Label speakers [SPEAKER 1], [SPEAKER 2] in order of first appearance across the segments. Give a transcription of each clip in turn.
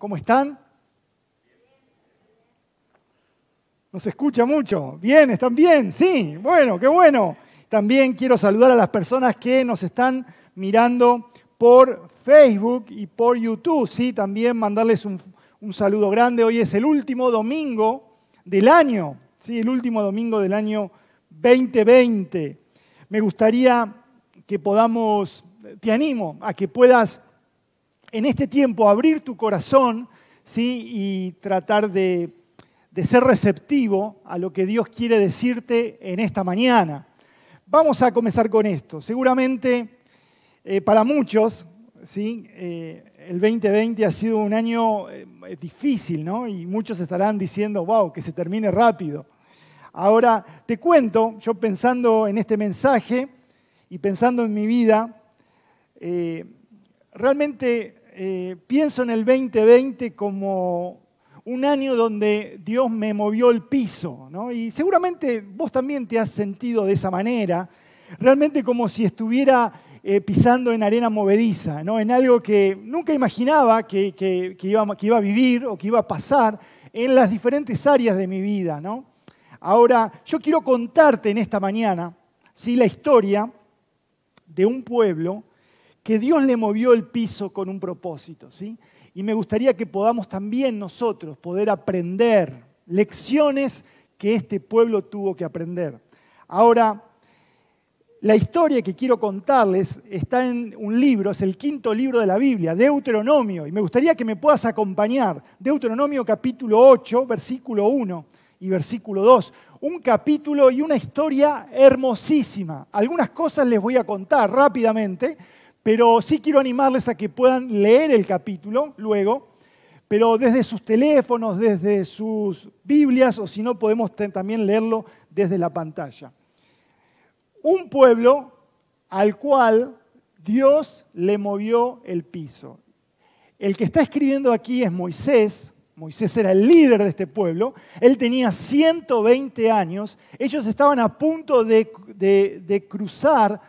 [SPEAKER 1] ¿Cómo, están? Nos escucha mucho. Bien, están bien, sí. Bueno, qué bueno. También quiero saludar a las personas que nos están mirando por Facebook y por YouTube. Sí, también mandarles un, un saludo grande. Hoy es el último domingo del año. Sí, el último domingo del año 2020. Me gustaría que podamos, te animo a que puedas en este tiempo abrir tu corazón ¿sí? y tratar de, ser receptivo a lo que Dios quiere decirte en esta mañana. Vamos a comenzar con esto. Seguramente eh, para muchos, ¿sí? Eh, el 2020 ha sido un año eh, difícil, ¿no? Y muchos estarán diciendo, wow, que se termine rápido. Ahora, te cuento, yo pensando en este mensaje y pensando en mi vida, realmente eh, pienso en el 2020 como un año donde Dios me movió el piso, Y seguramente vos también te has sentido de esa manera, realmente como si estuviera eh, pisando en arena movediza, En algo que nunca imaginaba que, iba, que iba a vivir o que iba a pasar en las diferentes áreas de mi vida, Ahora, yo quiero contarte en esta mañana, ¿sí? La historia de un pueblo que Dios le movió el piso con un propósito, ¿sí? Y me gustaría que podamos también nosotros poder aprender lecciones que este pueblo tuvo que aprender. Ahora, la historia que quiero contarles está en un libro, es el quinto libro de la Biblia, Deuteronomio, y me gustaría que me puedas acompañar. Deuteronomio capítulo 8, versículo 1 y versículo 2. Un capítulo y una historia hermosísima. Algunas cosas les voy a contar rápidamente, pero sí quiero animarles a que puedan leer el capítulo luego, pero desde sus teléfonos, desde sus Biblias, o si no, podemos también leerlo desde la pantalla. Un pueblo al cual Dios le movió el piso. El que está escribiendo aquí es Moisés. Moisés era el líder de este pueblo. Él tenía 120 años. Ellos estaban a punto de, cruzar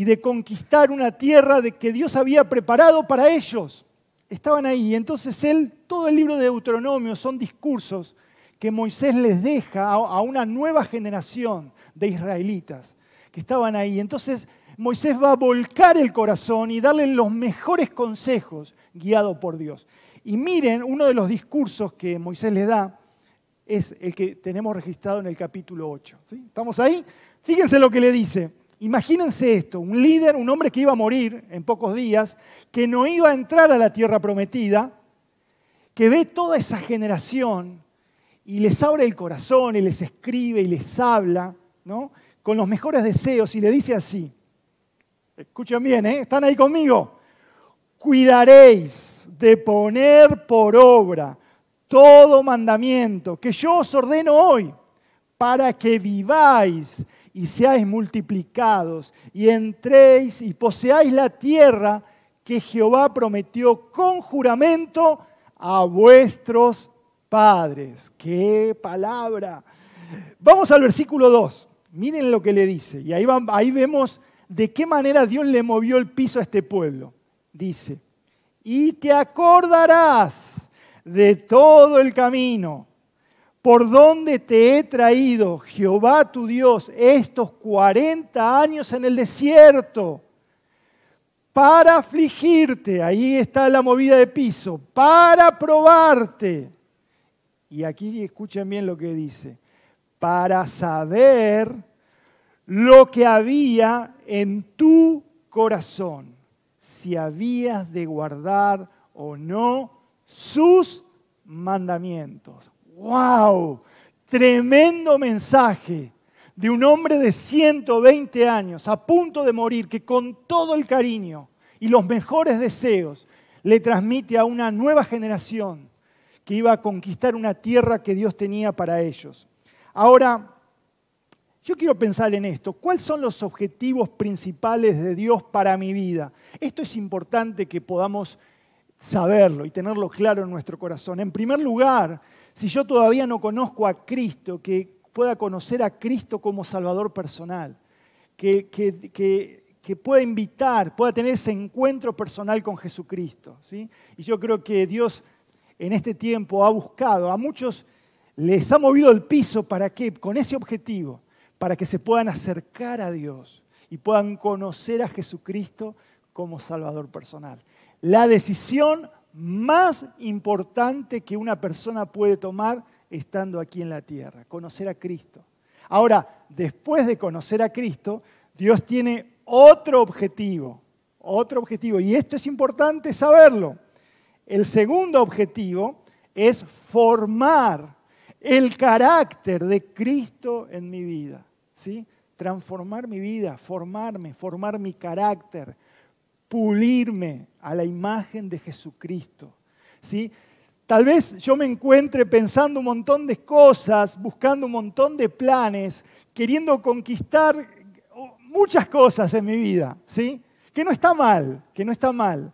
[SPEAKER 1] y de conquistar una tierra de que Dios había preparado para ellos. Estaban ahí. Entonces él, todo el libro de Deuteronomio son discursos que Moisés les deja a una nueva generación de israelitas que estaban ahí. Entonces Moisés va a volcar el corazón y darle los mejores consejos guiado por Dios. Y miren, uno de los discursos que Moisés les da es el que tenemos registrado en el capítulo 8. ¿Estamos ahí? Fíjense lo que le dice. Imagínense esto, un líder, un hombre que iba a morir en pocos días, que no iba a entrar a la tierra prometida, que ve toda esa generación y les abre el corazón y les escribe y les habla, ¿no? Con los mejores deseos y le dice así, escuchen bien, ¿eh? ¿están ahí conmigo? Cuidaréis de poner por obra todo mandamiento que yo os ordeno hoy para que viváis y seáis multiplicados y entréis y poseáis la tierra que Jehová prometió con juramento a vuestros padres. ¡Qué palabra! Vamos al versículo 2. Miren lo que le dice. Y ahí, ahí vemos de qué manera Dios le movió el piso a este pueblo. Dice, y te acordarás de todo el camino por dónde te he traído, Jehová tu Dios, estos 40 años en el desierto, para afligirte, ahí está la movida de piso, para probarte. Y aquí escuchen bien lo que dice, para saber lo que había en tu corazón, si habías de guardar o no sus mandamientos. ¡Wow! Tremendo mensaje de un hombre de 120 años, a punto de morir, que con todo el cariño y los mejores deseos le transmite a una nueva generación que iba a conquistar una tierra que Dios tenía para ellos. Ahora, yo quiero pensar en esto. ¿Cuáles son los objetivos principales de Dios para mi vida? Esto es importante que podamos saberlo y tenerlo claro en nuestro corazón. En primer lugar, si yo todavía no conozco a Cristo, que pueda conocer a Cristo como Salvador personal, que, que, pueda invitar, pueda tener ese encuentro personal con Jesucristo. ¿sí? Y yo creo que Dios en este tiempo ha buscado, a muchos les ha movido el piso para qué, con ese objetivo, para que se puedan acercar a Dios y puedan conocer a Jesucristo como Salvador personal. La decisión más importante que una persona puede tomar estando aquí en la tierra, conocer a Cristo. Ahora, después de conocer a Cristo, Dios tiene otro objetivo, otro objetivo, y esto es importante saberlo. El segundo objetivo es formar el carácter de Cristo en mi vida, ¿sí? Transformar mi vida, formarme, formar mi carácter, pulirme a la imagen de Jesucristo. ¿sí? Tal vez yo me encuentre pensando un montón de cosas, buscando un montón de planes, queriendo conquistar oh, muchas cosas en mi vida, ¿sí? Que no está mal, que no está mal.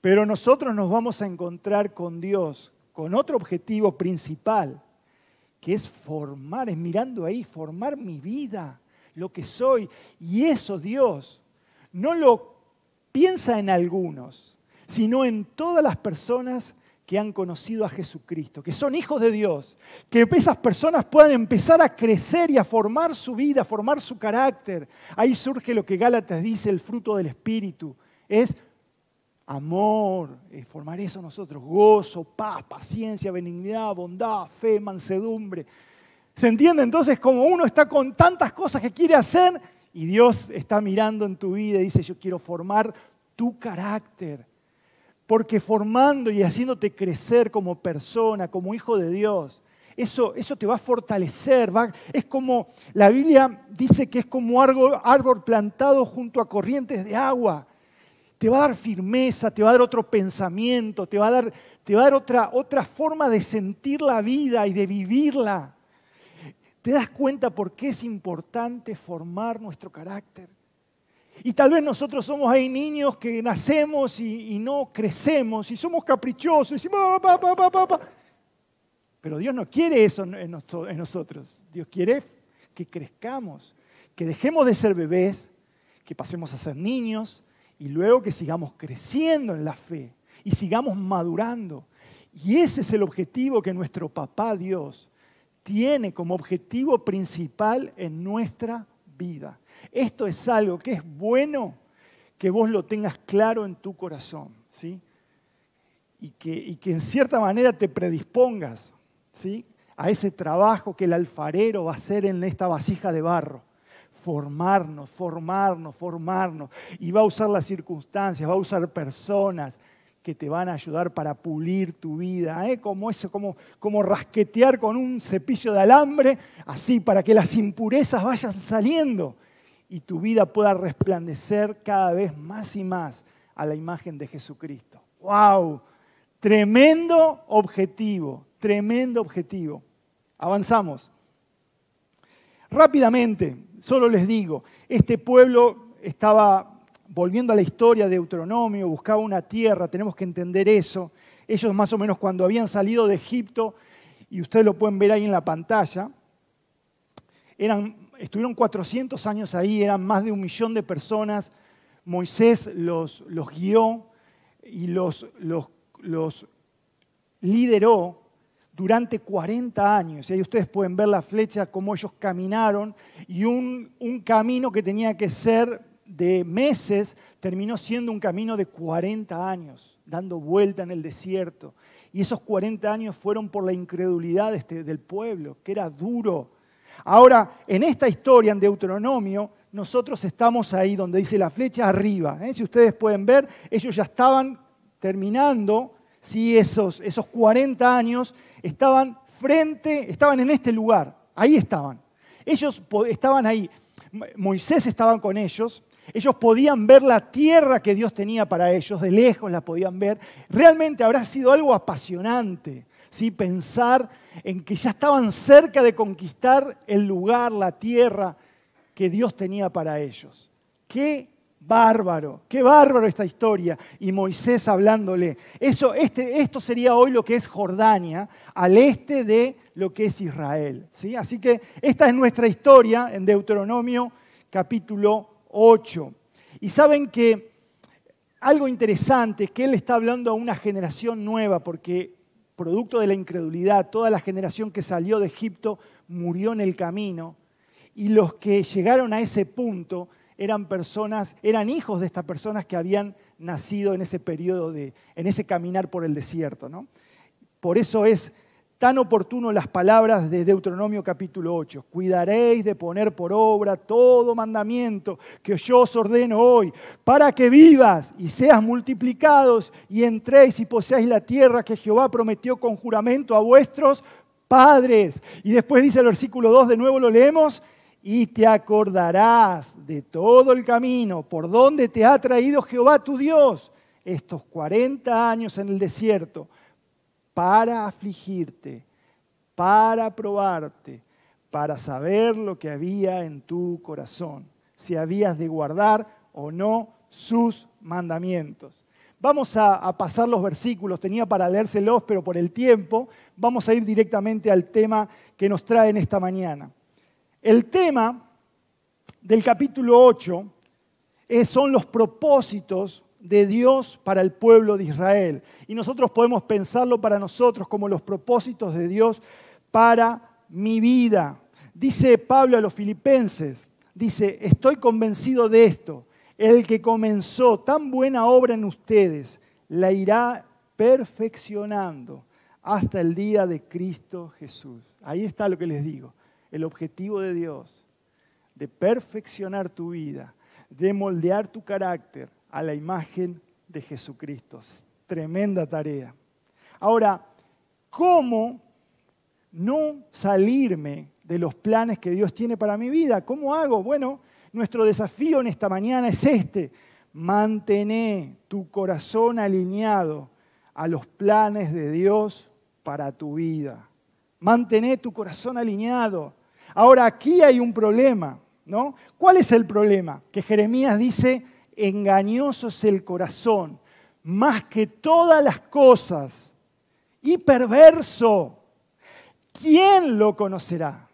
[SPEAKER 1] Pero nosotros nos vamos a encontrar con Dios, con otro objetivo principal, que es formar, es mirando ahí, formar mi vida, lo que soy. Y eso Dios no lo piensa en algunos, sino en todas las personas que han conocido a Jesucristo, que son hijos de Dios, que esas personas puedan empezar a crecer y a formar su vida, a formar su carácter. Ahí surge lo que Gálatas dice, el fruto del Espíritu. Es amor, formar eso nosotros, gozo, paz, paciencia, benignidad, bondad, fe, mansedumbre. ¿Se entiende entonces como uno está con tantas cosas que quiere hacer y Dios está mirando en tu vida y dice, yo quiero formar tu carácter. Porque formando y haciéndote crecer como persona, como hijo de Dios, eso, eso te va a fortalecer. es como, la Biblia dice que es como árbol, árbol plantado junto a corrientes de agua. Te va a dar firmeza, te va a dar otro pensamiento, te va a dar, te va a dar otra, otra forma de sentir la vida y de vivirla. ¿Te das cuenta por qué es importante formar nuestro carácter? Y tal vez nosotros somos ahí niños que nacemos y, no crecemos y somos caprichosos y decimos, ah, pa, pa, pa, pero Dios no quiere eso en nosotros. Dios quiere que crezcamos, que dejemos de ser bebés, que pasemos a ser niños y luego que sigamos creciendo en la fe y sigamos madurando. Y ese es el objetivo que nuestro papá Dios tiene como objetivo principal en nuestra vida. Esto es algo que es bueno que vos lo tengas claro en tu corazón, ¿sí? Y que, en cierta manera te predispongas, ¿sí? A ese trabajo que el alfarero va a hacer en esta vasija de barro formarnos, formarnos, formarnos. Y va a usar las circunstancias, va a usar personas que te van a ayudar para pulir tu vida. ¿eh? Como eso, como, como rasquetear con un cepillo de alambre, así para que las impurezas vayan saliendo y tu vida pueda resplandecer cada vez más y más a la imagen de Jesucristo. ¡Wow! Tremendo objetivo, tremendo objetivo. Avanzamos. Rápidamente, solo les digo, este pueblo estaba volviendo a la historia de Deuteronomio, buscaba una tierra, tenemos que entender eso. Ellos más o menos cuando habían salido de Egipto, y ustedes lo pueden ver ahí en la pantalla, eran estuvieron 400 años ahí, eran más de un millón de personas. Moisés los, guió y los, lideró durante 40 años. Y ahí ustedes pueden ver la flecha, cómo ellos caminaron. Y un, camino que tenía que ser de meses terminó siendo un camino de 40 años, dando vuelta en el desierto. Y esos 40 años fueron por la incredulidad este, del pueblo, que era duro, Ahora, en esta historia, en Deuteronomio, nosotros estamos ahí donde dice la flecha arriba. ¿eh? Si ustedes pueden ver, ellos ya estaban terminando, esos, esos 40 años, estaban frente, estaban en este lugar, ahí estaban. Ellos estaban ahí, Moisés estaba con ellos, ellos podían ver la tierra que Dios tenía para ellos, de lejos la podían ver. Realmente habrá sido algo apasionante, ¿sí? pensar en que ya estaban cerca de conquistar el lugar, la tierra que Dios tenía para ellos. ¡Qué bárbaro! ¡Qué bárbaro esta historia! Y Moisés hablándole. Eso, este, esto sería hoy lo que es Jordania, al este de lo que es Israel. ¿sí? Así que esta es nuestra historia en Deuteronomio capítulo 8. Y saben que algo interesante es que él está hablando a una generación nueva, porque producto de la incredulidad, toda la generación que salió de Egipto murió en el camino y los que llegaron a ese punto eran personas, eran hijos de estas personas que habían nacido en ese periodo de, en ese caminar por el desierto. ¿no? Por eso es tan oportuno las palabras de Deuteronomio capítulo 8. Cuidaréis de poner por obra todo mandamiento que yo os ordeno hoy, para que vivas y seas multiplicados y entréis y poseáis la tierra que Jehová prometió con juramento a vuestros padres. Y después dice el versículo 2, de nuevo lo leemos, y te acordarás de todo el camino por donde te ha traído Jehová tu Dios estos 40 años en el desierto para afligirte, para probarte, para saber lo que había en tu corazón, si habías de guardar o no sus mandamientos. Vamos a, pasar los versículos, tenía para leérselos, pero por el tiempo vamos a ir directamente al tema que nos en esta mañana. El tema del capítulo 8 es, son los propósitos de Dios para el pueblo de Israel. Y nosotros podemos pensarlo para nosotros como los propósitos de Dios para mi vida. Dice Pablo a los filipenses, dice, estoy convencido de esto, el que comenzó tan buena obra en ustedes, la irá perfeccionando hasta el día de Cristo Jesús. Ahí está lo que les digo, el objetivo de Dios, de perfeccionar tu vida, de moldear tu carácter, a la imagen de Jesucristo. Tremenda tarea. Ahora, ¿cómo no salirme de los planes que Dios tiene para mi vida? ¿Cómo hago? Bueno, nuestro desafío en esta mañana es este. Mantener tu corazón alineado a los planes de Dios para tu vida. Mantener tu corazón alineado. Ahora, aquí hay un problema, ¿no? ¿Cuál es el problema? Que Jeremías dice, engañoso es el corazón, más que todas las cosas, y perverso. ¿Quién lo conocerá?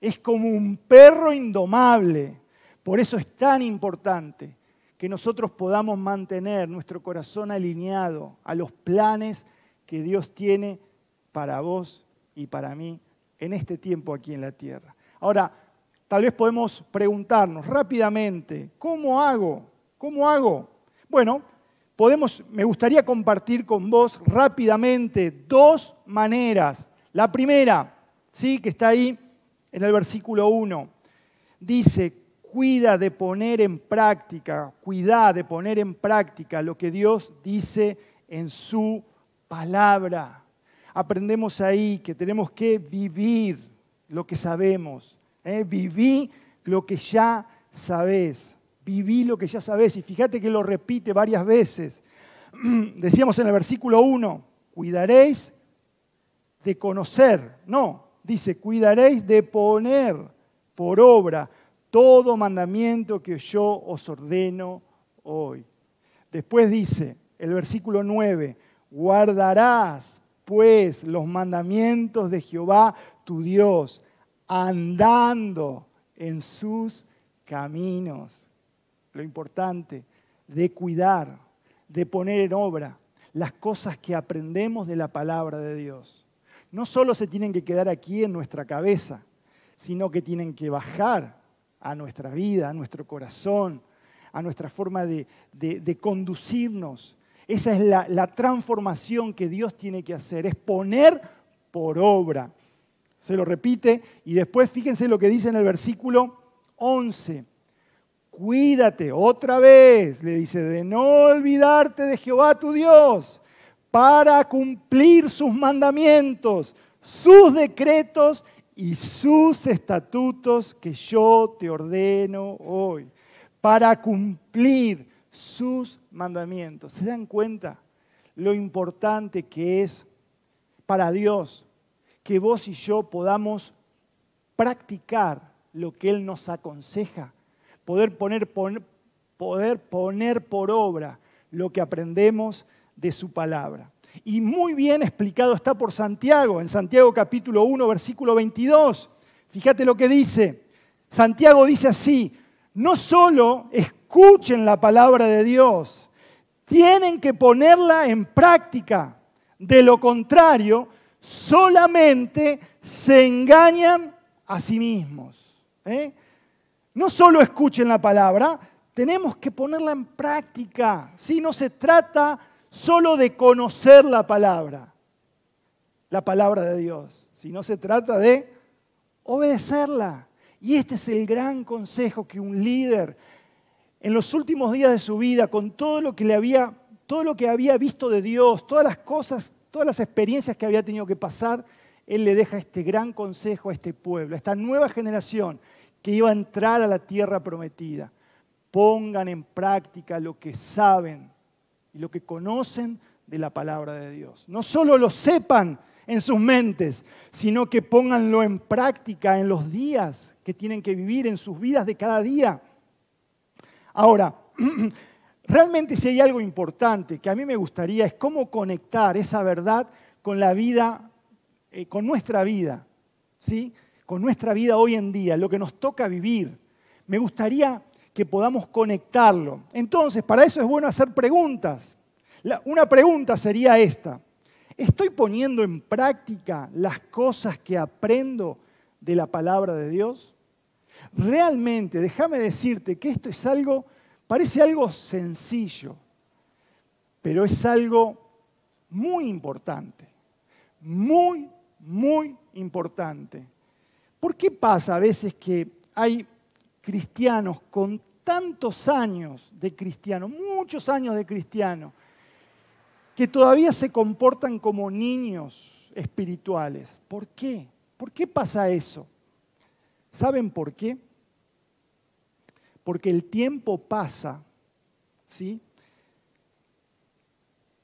[SPEAKER 1] Es como un perro indomable. Por eso es tan importante que nosotros podamos mantener nuestro corazón alineado a los planes que Dios tiene para vos y para mí en este tiempo aquí en la tierra. Ahora, tal vez podemos preguntarnos rápidamente, ¿cómo hago ¿Cómo hago? Bueno, podemos, me gustaría compartir con vos rápidamente dos maneras. La primera, ¿sí? que está ahí en el versículo 1, dice, cuida de poner en práctica, cuida de poner en práctica lo que Dios dice en su palabra. Aprendemos ahí que tenemos que vivir lo que sabemos, ¿eh? viví lo que ya sabés viví lo que ya sabés. Y fíjate que lo repite varias veces. Decíamos en el versículo 1, cuidaréis de conocer, no, dice, cuidaréis de poner por obra todo mandamiento que yo os ordeno hoy. Después dice el versículo 9, guardarás pues los mandamientos de Jehová tu Dios, andando en sus caminos lo importante, de cuidar, de poner en obra las cosas que aprendemos de la palabra de Dios. No solo se tienen que quedar aquí en nuestra cabeza, sino que tienen que bajar a nuestra vida, a nuestro corazón, a nuestra forma de, conducirnos. Esa es la, la transformación que Dios tiene que hacer, es poner por obra. Se lo repite y después fíjense lo que dice en el versículo 11 cuídate otra vez, le dice, de no olvidarte de Jehová tu Dios, para cumplir sus mandamientos, sus decretos y sus estatutos que yo te ordeno hoy, para cumplir sus mandamientos. ¿Se dan cuenta lo importante que es para Dios que vos y yo podamos practicar lo que Él nos aconseja? poder poner, poder poner por obra lo que aprendemos de su palabra. Y muy bien explicado está por Santiago, en Santiago capítulo 1, versículo 22. Fíjate lo que dice. Santiago dice así, no solo escuchen la palabra de Dios, tienen que ponerla en práctica. De lo contrario, solamente se engañan a sí mismos. ¿Eh? no solo escuchen la palabra, tenemos que ponerla en práctica. si No se trata solo de conocer la palabra, la palabra de Dios, sino se trata de obedecerla. Y este es el gran consejo que un líder en los últimos días de su vida, con todo lo que le había, todo lo que había visto de Dios, todas las cosas, todas las experiencias que había tenido que pasar, él le deja este gran consejo a este pueblo, a esta nueva generación que iba a entrar a la tierra prometida. Pongan en práctica lo que saben y lo que conocen de la palabra de Dios. No solo lo sepan en sus mentes, sino que pónganlo en práctica en los días que tienen que vivir, en sus vidas de cada día. Ahora, realmente si hay algo importante que a mí me gustaría es cómo conectar esa verdad con la vida, eh, con nuestra vida. ¿sí? con nuestra vida hoy en día, lo que nos toca vivir. Me gustaría que podamos conectarlo. Entonces, para eso es bueno hacer preguntas. una pregunta sería esta. ¿Estoy poniendo en práctica las cosas que aprendo de la palabra de Dios? Realmente, déjame decirte que esto es algo, parece algo sencillo, pero es algo muy importante, muy, muy importante. ¿Por qué pasa a veces que hay cristianos con tantos años de cristiano, muchos años de cristiano, que todavía se comportan como niños espirituales? ¿Por qué? ¿Por qué pasa eso? ¿Saben por qué? Porque el tiempo pasa, ¿sí?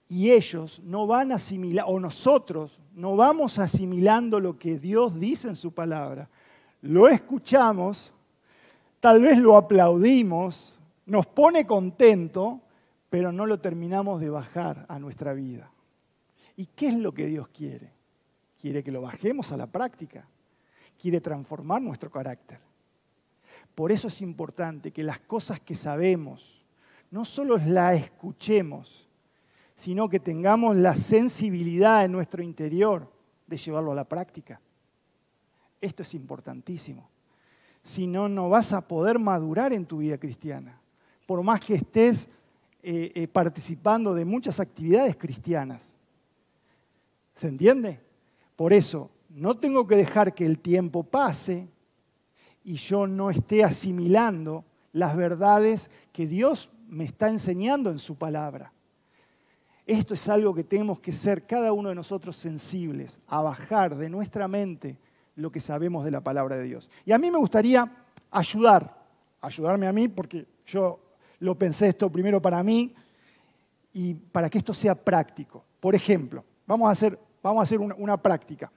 [SPEAKER 1] Y ellos no van a asimilar, o nosotros no vamos asimilando lo que Dios dice en su palabra. Lo escuchamos, tal vez lo aplaudimos, nos pone contento, pero no lo terminamos de bajar a nuestra vida. ¿Y qué es lo que Dios quiere? Quiere que lo bajemos a la práctica. Quiere transformar nuestro carácter. Por eso es importante que las cosas que sabemos, no solo las escuchemos, sino que tengamos la sensibilidad en nuestro interior de llevarlo a la práctica. Esto es importantísimo. Si no, no vas a poder madurar en tu vida cristiana, por más que estés eh, eh, participando de muchas actividades cristianas. ¿Se entiende? Por eso, no tengo que dejar que el tiempo pase y yo no esté asimilando las verdades que Dios me está enseñando en su palabra. Esto es algo que tenemos que ser cada uno de nosotros sensibles, a bajar de nuestra mente lo que sabemos de la palabra de Dios. Y a mí me gustaría ayudar, ayudarme a mí, porque yo lo pensé esto primero para mí y para que esto sea práctico. Por ejemplo, vamos a hacer, vamos a hacer una, práctica.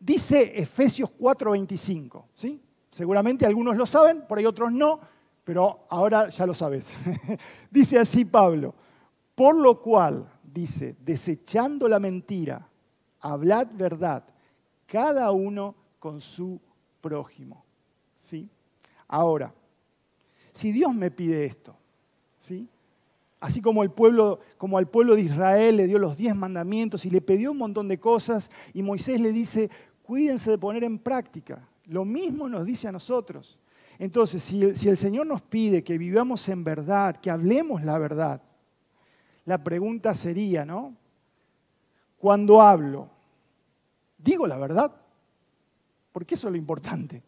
[SPEAKER 1] Dice Efesios 4:25, ¿sí? Seguramente algunos lo saben, por ahí otros no, pero ahora ya lo sabes. Dice así Pablo. Por lo cual, dice, desechando la mentira, hablad verdad, cada uno con su prójimo. ¿Sí? Ahora, si Dios me pide esto, ¿sí? así como, el pueblo, como al pueblo de Israel le dio los diez mandamientos y le pidió un montón de cosas, y Moisés le dice, cuídense de poner en práctica. Lo mismo nos dice a nosotros. Entonces, si el Señor nos pide que vivamos en verdad, que hablemos la verdad, la pregunta sería, ¿no? Cuando hablo, ¿digo la verdad? Porque eso es lo importante.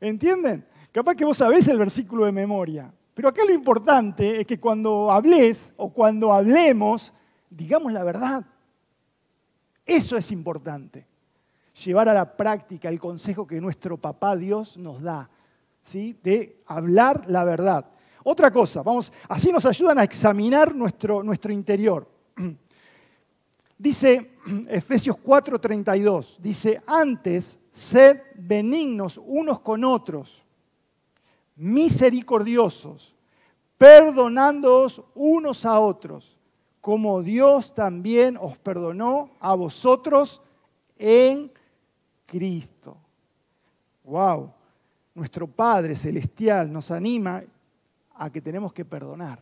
[SPEAKER 1] ¿Entienden? Capaz que vos sabés el versículo de memoria, pero acá lo importante es que cuando hables o cuando hablemos, digamos la verdad. Eso es importante. Llevar a la práctica el consejo que nuestro papá Dios nos da, ¿sí? de hablar la verdad. Otra cosa, vamos, así nos ayudan a examinar nuestro, nuestro interior. Dice Efesios 4:32, dice, antes sed benignos unos con otros, misericordiosos, perdonándoos unos a otros, como Dios también os perdonó a vosotros en Cristo. ¡Wow! Nuestro Padre Celestial nos anima a que tenemos que perdonar.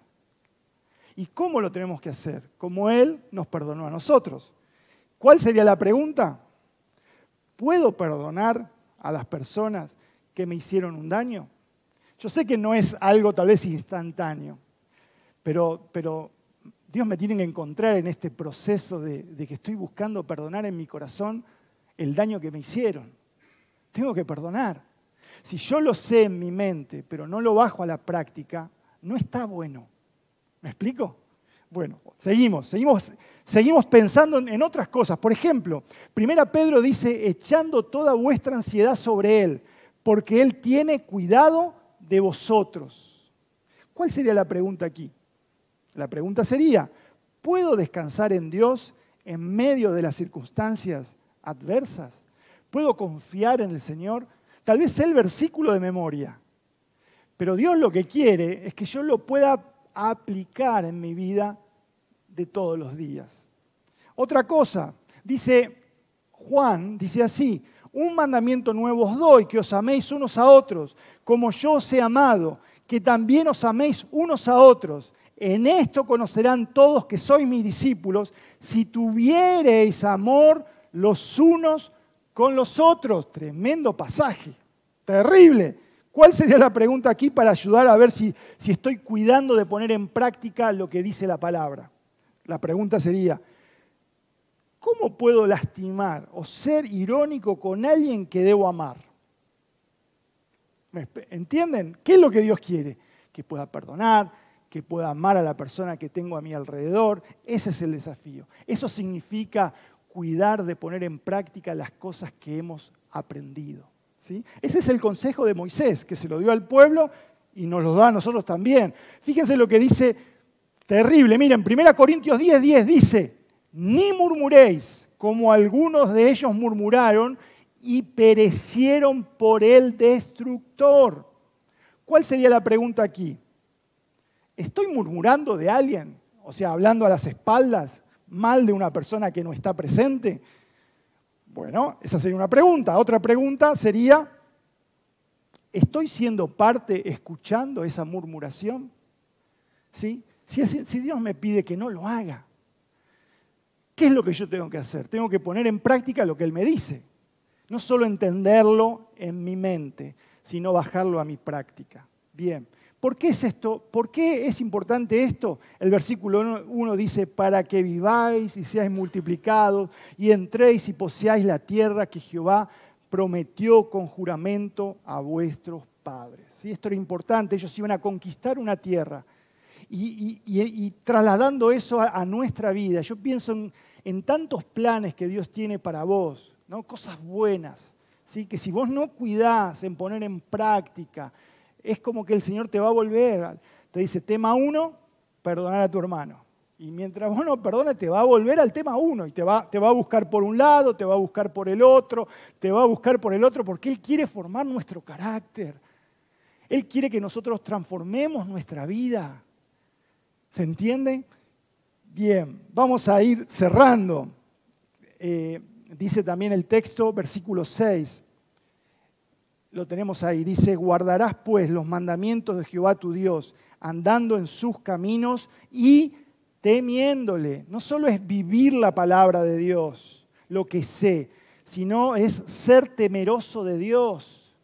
[SPEAKER 1] ¿Y cómo lo tenemos que hacer? Como Él nos perdonó a nosotros. ¿Cuál sería la pregunta? ¿Puedo perdonar a las personas que me hicieron un daño? Yo sé que no es algo tal vez instantáneo, pero, pero Dios me tiene que encontrar en este proceso de, de que estoy buscando perdonar en mi corazón el daño que me hicieron. Tengo que perdonar. Si yo lo sé en mi mente, pero no lo bajo a la práctica, no está bueno. ¿Me explico? Bueno, seguimos, seguimos, seguimos pensando en otras cosas. Por ejemplo, Primera Pedro dice, echando toda vuestra ansiedad sobre Él, porque Él tiene cuidado de vosotros. ¿Cuál sería la pregunta aquí? La pregunta sería, ¿puedo descansar en Dios en medio de las circunstancias adversas? ¿Puedo confiar en el Señor? tal vez el versículo de memoria. Pero Dios lo que quiere es que yo lo pueda aplicar en mi vida de todos los días. Otra cosa, dice Juan, dice así, un mandamiento nuevo os doy, que os améis unos a otros, como yo os he amado, que también os améis unos a otros. En esto conocerán todos que sois mis discípulos, si tuviereis amor los unos con los otros. Tremendo pasaje, terrible. ¿Cuál sería la pregunta aquí para ayudar a ver si, si estoy cuidando de poner en práctica lo que dice la palabra? La pregunta sería, ¿cómo puedo lastimar o ser irónico con alguien que debo amar? ¿Entienden? ¿Qué es lo que Dios quiere? Que pueda perdonar, que pueda amar a la persona que tengo a mi alrededor. Ese es el desafío. Eso significa cuidar de poner en práctica las cosas que hemos aprendido. Ese es el consejo de Moisés, que se lo dio al pueblo y nos lo da a nosotros también. Fíjense lo que dice, terrible, miren, 1 Corintios 10, 10 dice, ni murmuréis como algunos de ellos murmuraron y perecieron por el destructor. ¿Cuál sería la pregunta aquí? ¿Estoy murmurando de alguien? O sea, hablando a las espaldas mal de una persona que no está presente? Bueno, esa sería una pregunta. Otra pregunta sería, ¿estoy siendo parte escuchando esa murmuración? ¿Sí? Si, si, Dios me pide que no lo haga, ¿qué es lo que yo tengo que hacer? Tengo que poner en práctica lo que Él me dice. No solo entenderlo en mi mente, sino bajarlo a mi práctica. Bien, ¿Por qué es esto? ¿Por qué es importante esto? El versículo 1 dice, para que viváis y seáis multiplicados y entréis y poseáis la tierra que Jehová prometió con juramento a vuestros padres. Esto era importante, ellos iban a conquistar una tierra. Y, trasladando eso a, nuestra vida, yo pienso en, tantos planes que Dios tiene para vos, ¿no? cosas buenas, ¿sí? que si vos no cuidás en poner en práctica, es como que el Señor te va a volver. Te dice, tema uno, perdonar a tu hermano. Y mientras vos no perdones, te va a volver al tema uno y te va, te va a buscar por un lado, te va a buscar por el otro, te va a buscar por el otro, porque Él quiere formar nuestro carácter. Él quiere que nosotros transformemos nuestra vida. ¿Se entiende? Bien, vamos a ir cerrando. Eh, dice también el texto, versículo 6 lo tenemos ahí, dice, guardarás pues los mandamientos de Jehová tu Dios, andando en sus caminos y temiéndole. No solo es vivir la palabra de Dios, lo que sé, sino es ser temeroso de Dios,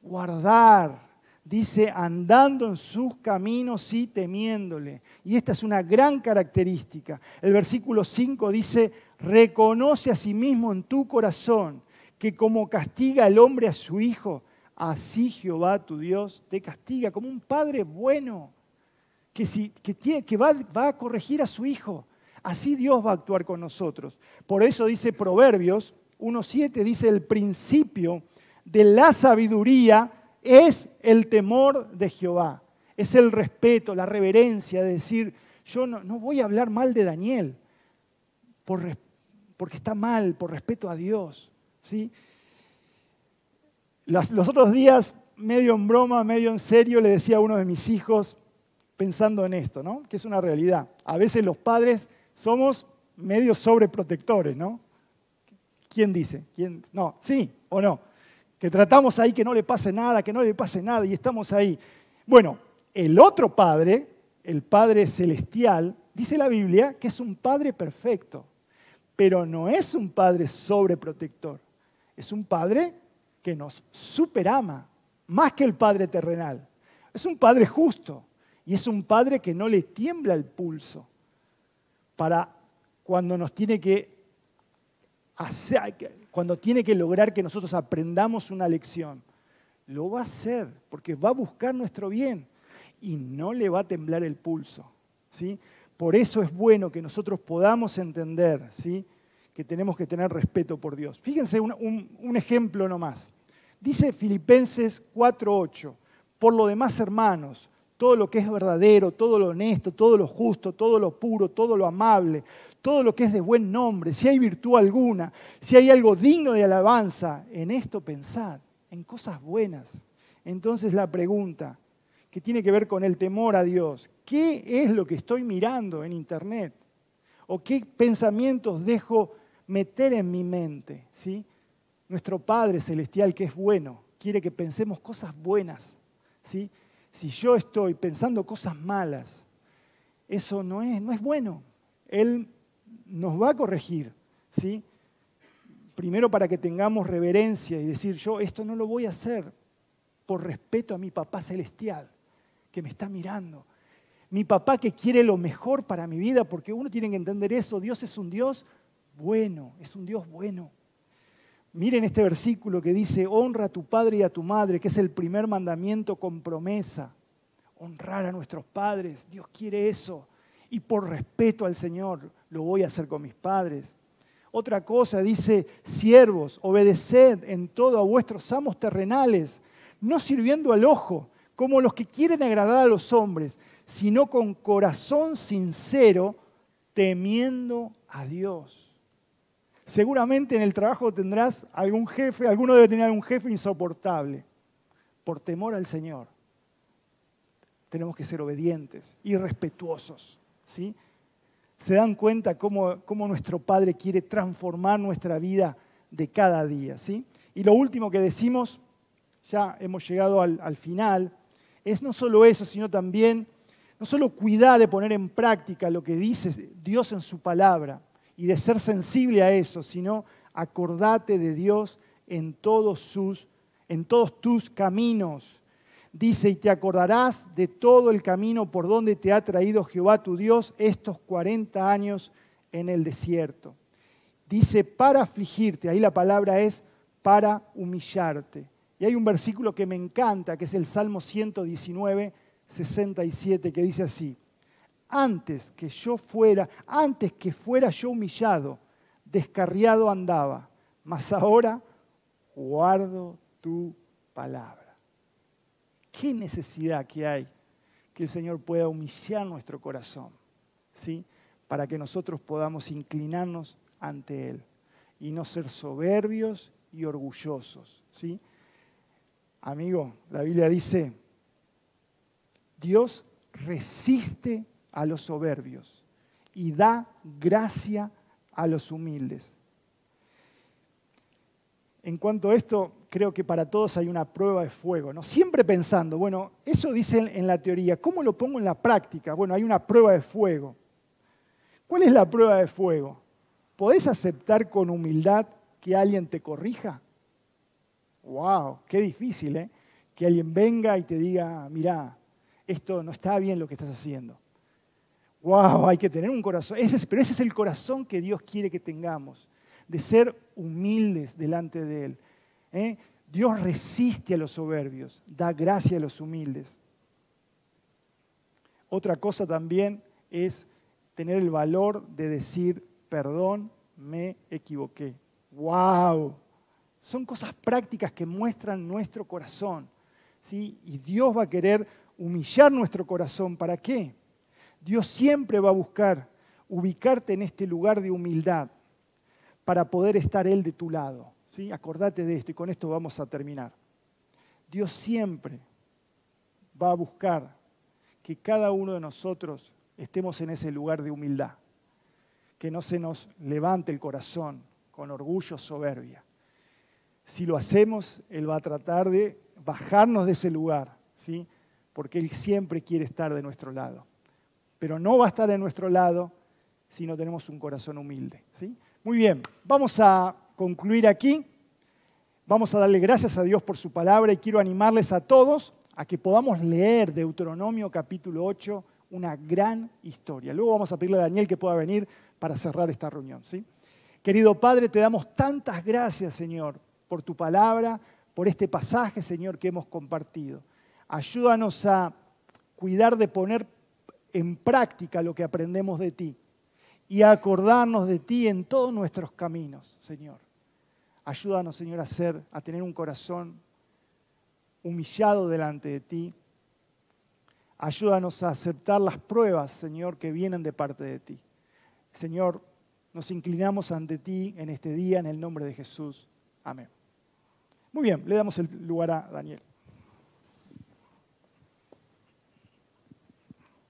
[SPEAKER 1] guardar. Dice, andando en sus caminos y temiéndole. Y esta es una gran característica. El versículo 5 dice, reconoce a sí mismo en tu corazón que como castiga el hombre a su hijo, así Jehová tu Dios te castiga, como un padre bueno, que, si, que, tiene, que va, a corregir a su hijo. Así Dios va a actuar con nosotros. Por eso dice Proverbios 1.7, dice el principio de la sabiduría es el temor de Jehová, es el respeto, la reverencia decir, yo no, no voy a hablar mal de Daniel, por, porque está mal, por respeto a Dios los otros días, medio en broma, medio en serio, le decía a uno de mis hijos, pensando en esto, ¿no? que es una realidad. A veces los padres somos medio sobreprotectores, ¿no? ¿Quién dice? ¿Quién? No, sí o no. Que tratamos ahí que no le pase nada, que no le pase nada y estamos ahí. Bueno, el otro padre, el Padre Celestial, dice la Biblia que es un Padre perfecto, pero no es un Padre sobreprotector. Es un Padre que nos superama, más que el Padre terrenal. Es un Padre justo y es un Padre que no le tiembla el pulso para cuando nos tiene que hacer, cuando tiene que lograr que nosotros aprendamos una lección. Lo va a hacer porque va a buscar nuestro bien y no le va a temblar el pulso. ¿sí? Por eso es bueno que nosotros podamos entender ¿sí? que tenemos que tener respeto por Dios. Fíjense un, ejemplo nomás. Dice Filipenses 4:8, por lo demás hermanos, todo lo que es verdadero, todo lo honesto, todo lo justo, todo lo puro, todo lo amable, todo lo que es de buen nombre, si hay virtud alguna, si hay algo digno de alabanza, en esto pensad, en cosas buenas. Entonces la pregunta que tiene que ver con el temor a Dios, ¿qué es lo que estoy mirando en Internet? ¿O qué pensamientos dejo meter en mi mente, ¿sí? Nuestro Padre Celestial que es bueno, quiere que pensemos cosas buenas, ¿sí? Si yo estoy pensando cosas malas, eso no es, no es bueno. Él nos va a corregir, ¿sí? Primero para que tengamos reverencia y decir, yo esto no lo voy a hacer por respeto a mi papá celestial que me está mirando. Mi papá que quiere lo mejor para mi vida, porque uno tiene que entender eso, Dios es un Dios bueno, es un Dios bueno. Miren este versículo que dice, honra a tu padre y a tu madre, que es el primer mandamiento con promesa. Honrar a nuestros padres, Dios quiere eso. Y por respeto al Señor lo voy a hacer con mis padres. Otra cosa dice, siervos, obedeced en todo a vuestros amos terrenales, no sirviendo al ojo, como los que quieren agradar a los hombres, sino con corazón sincero, temiendo a Dios. Seguramente en el trabajo tendrás algún jefe, alguno debe tener algún jefe insoportable, por temor al Señor. Tenemos que ser obedientes y respetuosos. ¿sí? Se dan cuenta cómo, nuestro Padre quiere transformar nuestra vida de cada día. ¿sí? Y lo último que decimos, ya hemos llegado al, al final, es no solo eso, sino también, no solo cuidar de poner en práctica lo que dice Dios en su palabra, y de ser sensible a eso, sino acordate de Dios en todos sus en todos tus caminos. Dice, y te acordarás de todo el camino por donde te ha traído Jehová tu Dios estos 40 años en el desierto. Dice, para afligirte, ahí la palabra es para humillarte. Y hay un versículo que me encanta, que es el Salmo 119, 67, que dice así, antes que yo fuera, antes que fuera yo humillado, descarriado andaba, mas ahora guardo tu palabra. Qué necesidad que hay que el Señor pueda humillar nuestro corazón, ¿sí? Para que nosotros podamos inclinarnos ante Él y no ser soberbios y orgullosos, ¿sí? Amigo, la Biblia dice, Dios resiste a los soberbios y da gracia a los humildes. En cuanto a esto, creo que para todos hay una prueba de fuego, ¿no? Siempre pensando, bueno, eso dicen en la teoría, ¿cómo lo pongo en la práctica? Bueno, hay una prueba de fuego. ¿Cuál es la prueba de fuego? ¿Podés aceptar con humildad que alguien te corrija? ¡Wow! Qué difícil, ¿eh? Que alguien venga y te diga, mirá, esto no está bien lo que estás haciendo. Wow, hay que tener un corazón. pero ese es el corazón que Dios quiere que tengamos, de ser humildes delante de Él. ¿eh? Dios resiste a los soberbios, da gracia a los humildes. Otra cosa también es tener el valor de decir, perdón, me equivoqué. ¡Wow! Son cosas prácticas que muestran nuestro corazón. ¿sí? Y Dios va a querer humillar nuestro corazón. ¿Para qué? Dios siempre va a buscar ubicarte en este lugar de humildad para poder estar Él de tu lado. Acordate de esto y con esto vamos a terminar. Dios siempre va a buscar que cada uno de nosotros estemos en ese lugar de humildad, que no se nos levante el corazón con orgullo, soberbia. Si lo hacemos, Él va a tratar de bajarnos de ese lugar, ¿sí? porque Él siempre quiere estar de nuestro lado pero no va a estar en nuestro lado si no tenemos un corazón humilde. ¿sí? Muy bien, vamos a concluir aquí. Vamos a darle gracias a Dios por su palabra y quiero animarles a todos a que podamos leer Deuteronomio capítulo 8, una gran historia. Luego vamos a pedirle a Daniel que pueda venir para cerrar esta reunión. ¿sí? Querido Padre, te damos tantas gracias, Señor, por tu palabra, por este pasaje, Señor, que hemos compartido. Ayúdanos a cuidar de poner en práctica lo que aprendemos de ti y a acordarnos de ti en todos nuestros caminos, Señor. Ayúdanos, Señor, a, ser, a tener un corazón humillado delante de ti. Ayúdanos a aceptar las pruebas, Señor, que vienen de parte de ti. Señor, nos inclinamos ante ti en este día, en el nombre de Jesús. Amén. Muy bien, le damos el lugar a Daniel.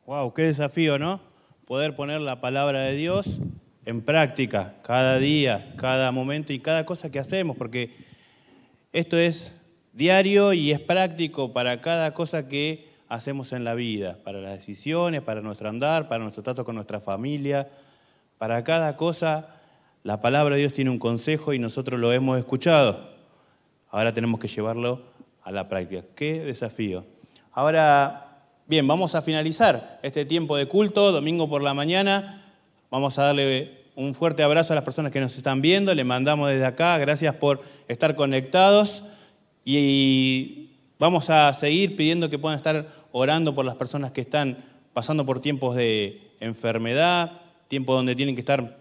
[SPEAKER 2] Wow, qué desafío, ¿no? Poder poner la palabra de Dios en práctica cada día, cada momento y cada cosa que hacemos, porque esto es diario y es práctico para cada cosa que hacemos en la vida, para las decisiones, para nuestro andar, para nuestro trato con nuestra familia, para cada cosa la palabra de Dios tiene un consejo y nosotros lo hemos escuchado. Ahora tenemos que llevarlo a la práctica. Qué desafío. Ahora Bien, vamos a finalizar este tiempo de culto, domingo por la mañana. Vamos a darle un fuerte abrazo a las personas que nos están viendo. Le mandamos desde acá, gracias por estar conectados. Y vamos a seguir pidiendo que puedan estar orando por las personas que están pasando por tiempos de enfermedad, tiempos donde tienen que estar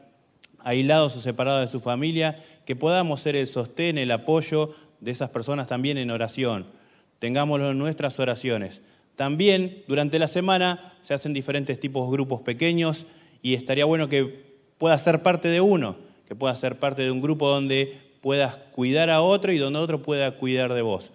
[SPEAKER 2] aislados o separados de su familia, que podamos ser el sostén, el apoyo de esas personas también en oración. Tengámoslo en nuestras oraciones. También durante la semana se hacen diferentes tipos de grupos pequeños y estaría bueno que puedas ser parte de uno, que puedas ser parte de un grupo donde puedas cuidar a otro y donde otro pueda cuidar de vos.